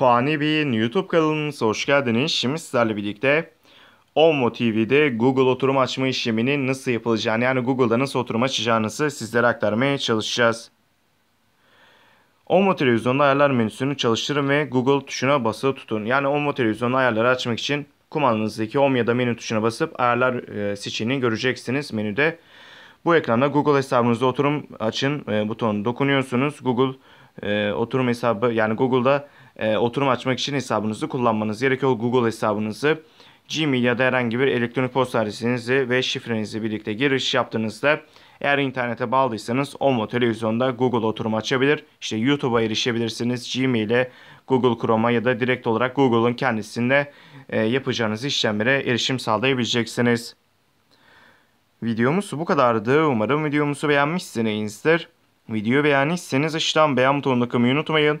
Fani Bey'in YouTube kanalımıza hoş geldiniz. Şimdi sizlerle birlikte Onmo TV'de Google oturum açma işleminin nasıl yapılacağını yani Google'da nasıl oturum açacağınızı sizlere aktarmaya çalışacağız. Onmo televizyonda ayarlar menüsünü çalıştırın ve Google tuşuna basılı tutun. Yani Onmo televizyonda ayarları açmak için kumandanızdaki Om ya da menü tuşuna basıp ayarlar e, seçeneğini göreceksiniz menüde. Bu ekranda Google hesabınızda oturum açın e, butonuna dokunuyorsunuz. Google e, oturum hesabı yani Google'da e, oturum açmak için hesabınızı kullanmanız gerekiyor. Google hesabınızı Gmail ya da herhangi bir elektronik posta adresinizi ve şifrenizi birlikte giriş yaptığınızda eğer internete bağlıysanız Omo televizyonda Google oturum açabilir. İşte YouTube'a erişebilirsiniz. Gmail'e, Google Chrome'a ya da direkt olarak Google'ın kendisinde e, yapacağınız işlemlere erişim sağlayabileceksiniz. Videomuz bu kadardı. Umarım videomuzu beğenmişsinizdir. Videoyu beğenmişseniz aşağıdan beğen butonuna tıklamayı unutmayın.